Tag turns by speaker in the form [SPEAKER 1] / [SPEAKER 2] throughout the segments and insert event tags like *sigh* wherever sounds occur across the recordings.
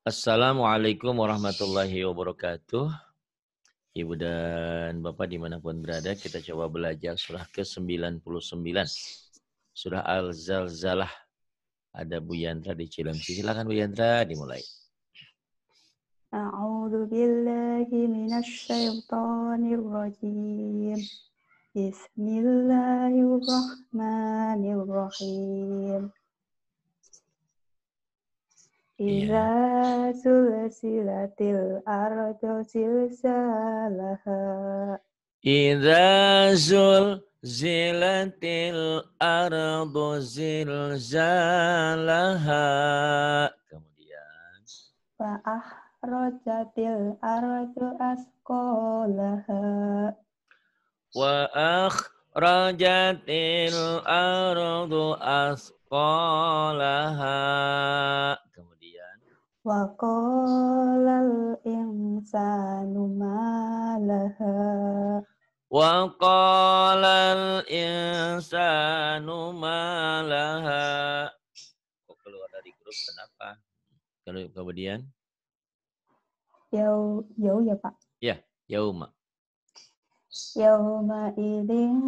[SPEAKER 1] Assalamualaikum warahmatullahi wabarakatuh. Ibu dan Bapak dimanapun berada, kita coba belajar surah ke-99. Surah Al-Zalzalah. Ada Bu Yandra di Cilemsi. Silakan Bu Yandra dimulai.
[SPEAKER 2] A'udzu billahi rajim. Bismillahirrahmanirrahim. Iza iya. sulasilatil ardo silsalaha.
[SPEAKER 1] Iza sul zilatil ardo zilzalaha. Kemudian.
[SPEAKER 2] Fa'ah rojatil ardo askolaha.
[SPEAKER 1] Wa'ah rojatil ardo askolaha
[SPEAKER 2] insanu ma laha Wa وقال insanu
[SPEAKER 1] ma laha kok keluar dari grup kenapa kalau kemudian
[SPEAKER 2] yau yau ya pak
[SPEAKER 1] ya yau yauma
[SPEAKER 2] yauma idin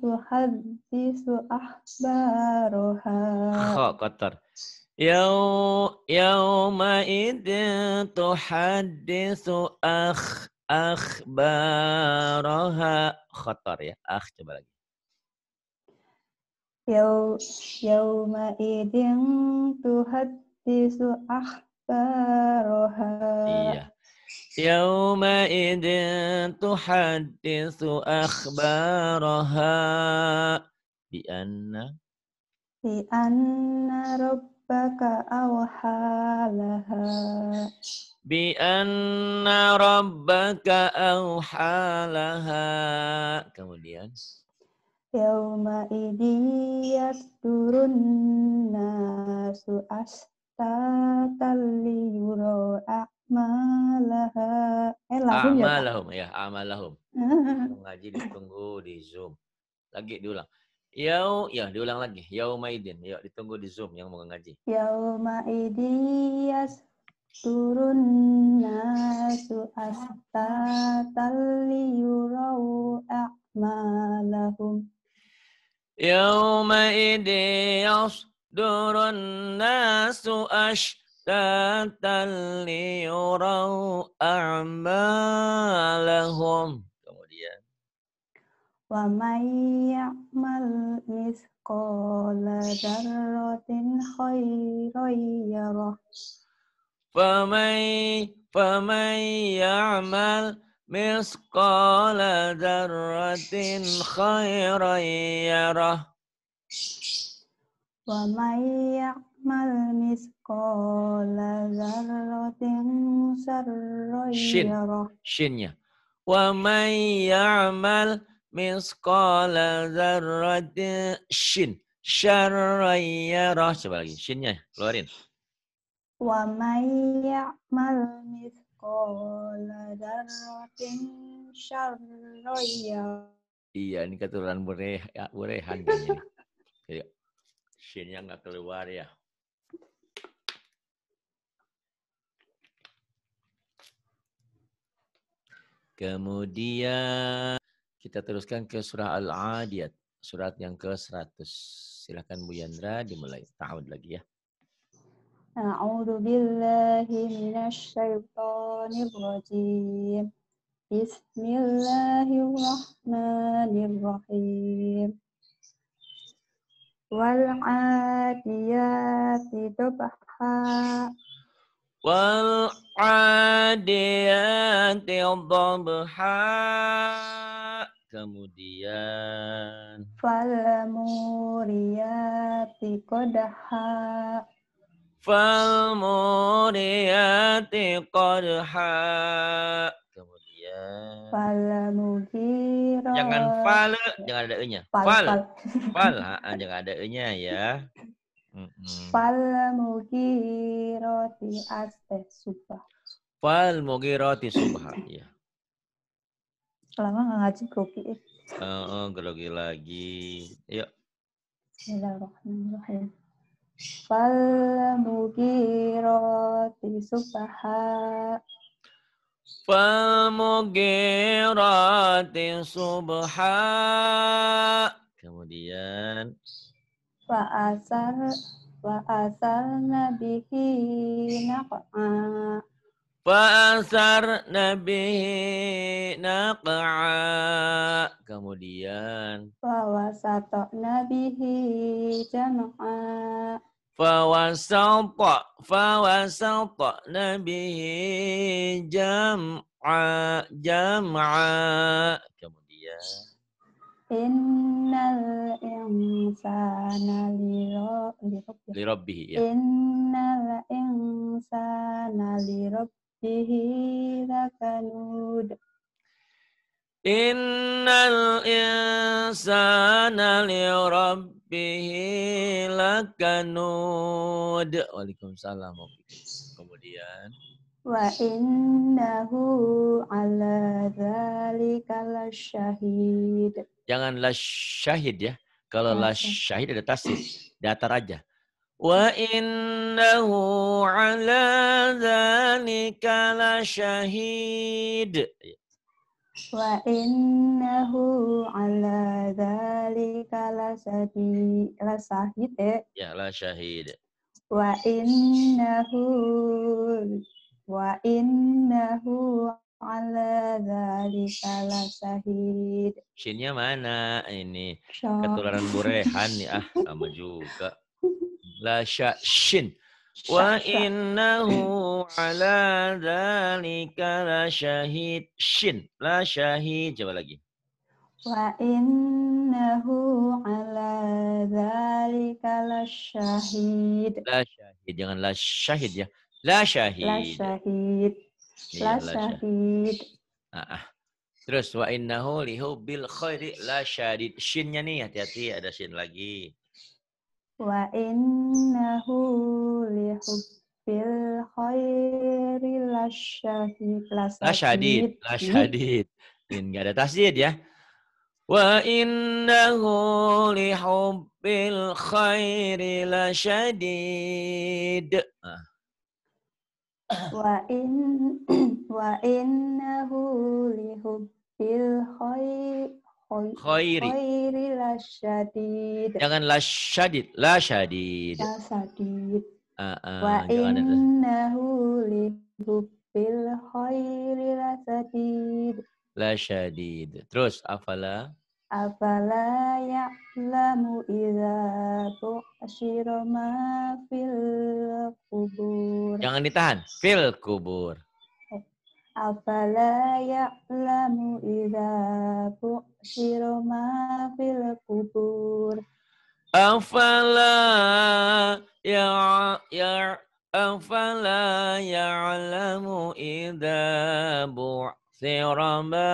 [SPEAKER 2] tuhadisu ahbaruha
[SPEAKER 1] kok kotor Yau yauma idin tuhaddisu akh akhbaraha khotor ya. Akh coba lagi.
[SPEAKER 2] Yau yauma idin tuhaddisu akhbaraha. Iya.
[SPEAKER 1] Yauma idin tuhaddisu akhbaraha bi anna
[SPEAKER 2] bi anna rabb rabbaka awhalaha
[SPEAKER 1] bi anna rabbaka awhalaha kemudian
[SPEAKER 2] yauma idiyat turun nasu astatalli yuro a'malaha eh lahum ya
[SPEAKER 1] amalahum ya amalahum
[SPEAKER 2] *laughs*
[SPEAKER 1] ngaji ditunggu di zoom lagi diulang Yau, ya diulang lagi. Yau Maidin, Yuk ditunggu di Zoom yang mau ngaji.
[SPEAKER 2] Yau Ma'idias turun nasu astatal yurau a'malahum.
[SPEAKER 1] Yau yas turun nasu astatal yurau a'malahum.
[SPEAKER 2] ومن يعمل مثقال ذرة خيرا يره
[SPEAKER 1] فمن فمن يعمل مثقال ذرة خيرا يره
[SPEAKER 2] ومن يعمل مثقال ذرة شرا يره
[SPEAKER 1] شن شن ومن يعمل Miskola zarratin shin. roh Coba lagi. Shinnya keluarin.
[SPEAKER 2] Wa may ya'mal miskola zarratin syarrayyarah.
[SPEAKER 1] Iya, ini keturunan bereh, ya, burehan. shinnya nggak keluar ya. Kemudian kita teruskan ke surah Al-Adiyat, surat yang ke-100. Silakan Bu Yandra dimulai. tahun lagi ya.
[SPEAKER 2] A'udzu billahi minasy rajim. Bismillahirrahmanirrahim. Wal 'adiyati dhabha.
[SPEAKER 1] Wal 'adiyati dhabha kemudian
[SPEAKER 2] falmuriyati qadha
[SPEAKER 1] falmuriyati qadha kemudian
[SPEAKER 2] falmugiro jangan fal
[SPEAKER 1] jangan ada e-nya fal fal, fal. fal *laughs* jangan ada e-nya ya
[SPEAKER 2] falmugiroti asbah subah
[SPEAKER 1] falmugiroti subah ya
[SPEAKER 2] lama nggak ngaji grogi.
[SPEAKER 1] Oh, oh, grogi lagi. Yuk.
[SPEAKER 2] Bismillahirrahmanirrahim. Fal mugirati subaha.
[SPEAKER 1] Fal mugirati subha. Kemudian.
[SPEAKER 2] Wa asar wa asar nabihi
[SPEAKER 1] naqa'a. Fasar Nabi naqa'a. Kemudian.
[SPEAKER 2] Fawasato nabi jama'a.
[SPEAKER 1] Fawasalta. Fawasalta Nabi jama'a. Jama'a. Kemudian.
[SPEAKER 2] Innal insana li ya.
[SPEAKER 1] lirabbihi. Ya.
[SPEAKER 2] Innal insana li Innal
[SPEAKER 1] insana li rabbihi lakanud. Waalaikumsalam Kemudian
[SPEAKER 2] Wa innahu ala dhalika lasyahid
[SPEAKER 1] Jangan lasyahid ya Kalau lasyahid ada tasir Datar aja وَإِنَّهُ
[SPEAKER 2] عَلَى
[SPEAKER 1] ذَلِكَ لَشَهِيدٌ
[SPEAKER 2] وَإِنَّهُ عَلَى
[SPEAKER 1] Ya, لَشَهِيدٌ
[SPEAKER 2] وَإِنَّهُ وَإِنَّهُ ala dzalika lasyahid.
[SPEAKER 1] Shinnya mana ini? Ketularan burehan nih ah, sama juga la shin.
[SPEAKER 2] Wa innahu
[SPEAKER 1] hmm. ala dhalika la syahid shin. La syahid coba lagi.
[SPEAKER 2] Wa innahu ala dhalika la syahid.
[SPEAKER 1] La syahid jangan la syahid ya. La syahid. La
[SPEAKER 2] syahid. Iya, la syahid.
[SPEAKER 1] Ah, ah. Terus wa innahu bil khairi la syadid. Shinnya nih hati-hati ada shin lagi
[SPEAKER 2] wa innahu li hubbil khairi lasyadid lasyadid lasyadid
[SPEAKER 1] ini enggak ada tasdid ya wa innahu li hubbil khairi lasyadid ah.
[SPEAKER 2] wa in *clears throat* wa innahu li hubbil khairi. Khairi lasyadid. Jangan
[SPEAKER 1] lasyadid, lasyadid.
[SPEAKER 2] Lasyadid. Uh, ah, uh, ah, Wa innahu lihubbil khairi lasyadid.
[SPEAKER 1] Lasyadid. Terus afala
[SPEAKER 2] Afala ya'lamu idza bu'syira ma fil kubur. Jangan
[SPEAKER 1] ditahan. Fil kubur.
[SPEAKER 2] Afala ya'lamu idza bu'shira ma fil kubur.
[SPEAKER 1] Afala ya ya afala ya'lamu idza bu'shira ma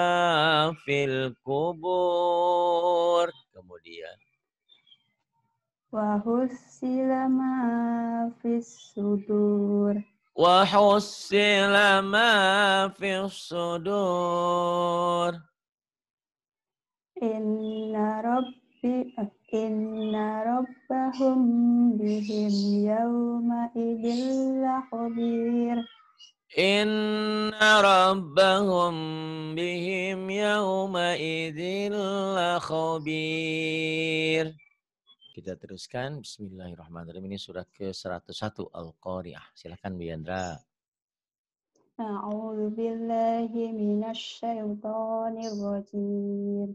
[SPEAKER 1] fil kubur. Kemudian
[SPEAKER 2] Wahusila ma fis sudur.
[SPEAKER 1] وحصل ما في الصدور
[SPEAKER 2] إن ربي إن ربهم بهم يومئذ لخبير
[SPEAKER 1] إن ربهم بهم يومئذ لخبير kita teruskan. Bismillahirrahmanirrahim. Ini surah ke-101 Al-Qari'ah. Silahkan, Bu Yandra.
[SPEAKER 2] A'udhu billahi minash shaytanir rajim.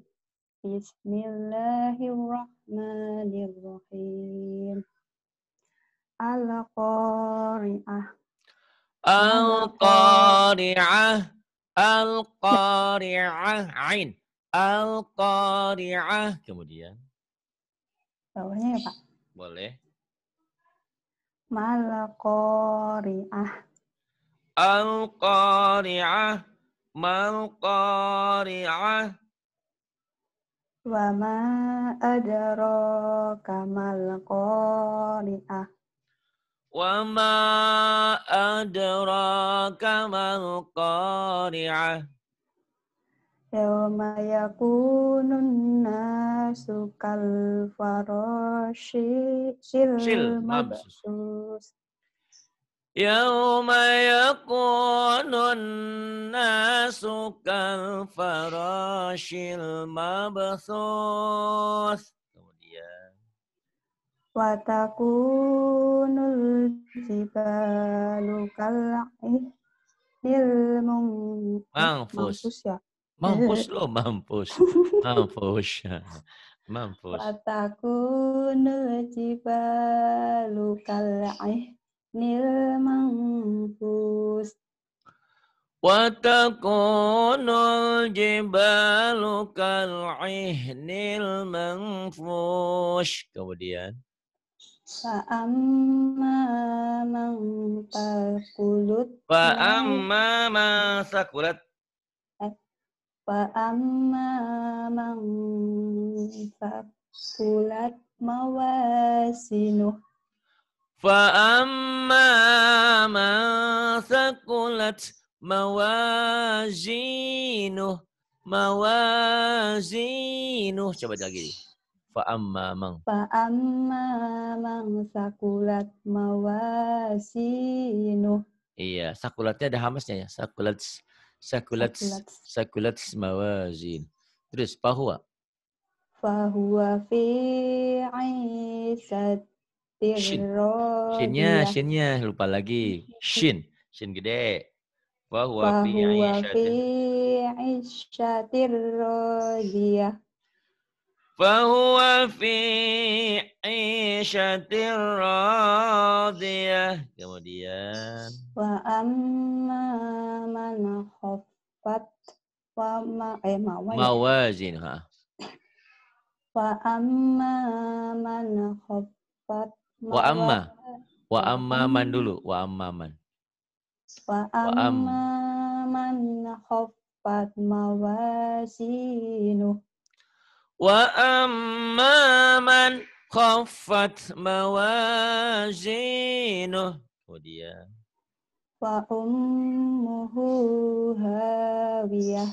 [SPEAKER 2] Bismillahirrahmanirrahim. Al-Qari'ah.
[SPEAKER 1] Al-Qari'ah. Al-Qari'ah. Al-Qari'ah. Kemudian bawahnya ya Pak? Boleh.
[SPEAKER 2] malakoriah
[SPEAKER 1] alqoriah malqoriah
[SPEAKER 2] Wama Wa ma Wama
[SPEAKER 1] malqari'ah. Wa
[SPEAKER 2] Yawma yakunun nasu kal farashi sil mabsus.
[SPEAKER 1] Yawma yakunun nasu kal farashi sil mabsus.
[SPEAKER 2] Watakunul jibalu kal'i ilmu mabsus ya. Mampus *laughs*
[SPEAKER 1] lo, mampus. *laughs* Mampus. *laughs* Mampus.
[SPEAKER 2] Fatakunu jibalu nil mampus.
[SPEAKER 1] وتكون jibalu nil mangfush. kemudian
[SPEAKER 2] Fa'amma man takulut Fa'amma
[SPEAKER 1] man sakulat
[SPEAKER 2] وأما من ثقلت موازينه فأما من
[SPEAKER 1] coba lagi فأما mang.
[SPEAKER 2] فأما من ثقلت موازينه
[SPEAKER 1] Iya, sakulatnya ada hamasnya ya. Sakulat Sakulat sakulat mawazin. Terus bahwa
[SPEAKER 2] fahuwa fi aisat Shinnya,
[SPEAKER 1] shinnya lupa lagi. Shin, shin gede. Fahuwa fi
[SPEAKER 2] aisyatir radiyah. Fahuwa fi
[SPEAKER 1] ma'isyatir radiyah. Kemudian.
[SPEAKER 2] Wa amma man khuffat wa ma eh mawazin.
[SPEAKER 1] Mawazin ha.
[SPEAKER 2] Wa amma man khuffat wa amma
[SPEAKER 1] wa amma man dulu wa amma man.
[SPEAKER 2] Wa amma man khuffat mawazinu. Wa amma man
[SPEAKER 1] mawazinu oh Kemudian.
[SPEAKER 2] fa ummuhu hawiyah.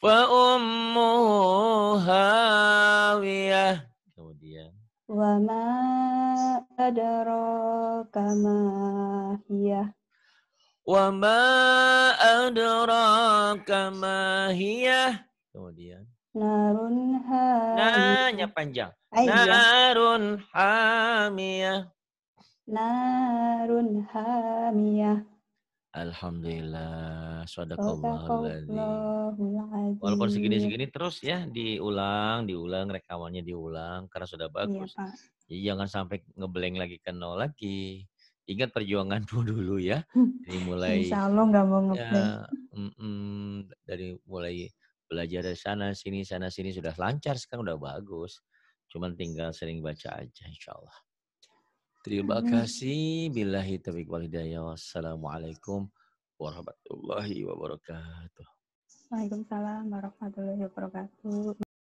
[SPEAKER 2] fa ummuhu hawiyah. Kemudian. Oh, Wa ma adraka ma hiyah.
[SPEAKER 1] Wa ma adraka ma hiyah. Oh,
[SPEAKER 2] Kemudian. Narun ha. Nanya
[SPEAKER 1] panjang. Narun
[SPEAKER 2] hamiyah. Narun hamiyah.
[SPEAKER 1] Alhamdulillah. Sadaqallahul
[SPEAKER 2] Walaupun segini-segini
[SPEAKER 1] terus ya diulang, diulang rekamannya diulang karena sudah iya, bagus. Iya, Pak. Jadi jangan sampai ngebleng lagi ke nol lagi. Ingat perjuanganmu *laughs* dulu ya. *laughs* Dari mulai Insya
[SPEAKER 2] Allah nggak mau ngebleng. Ya,
[SPEAKER 1] mm -mm, dari mulai belajar dari sana sini sana sini sudah lancar sekarang sudah bagus. Cuman tinggal sering baca aja insyaallah Terima hmm. kasih. Billahi taufiq wal hidayah. Wassalamualaikum warahmatullahi wabarakatuh.
[SPEAKER 2] Waalaikumsalam warahmatullahi wabarakatuh.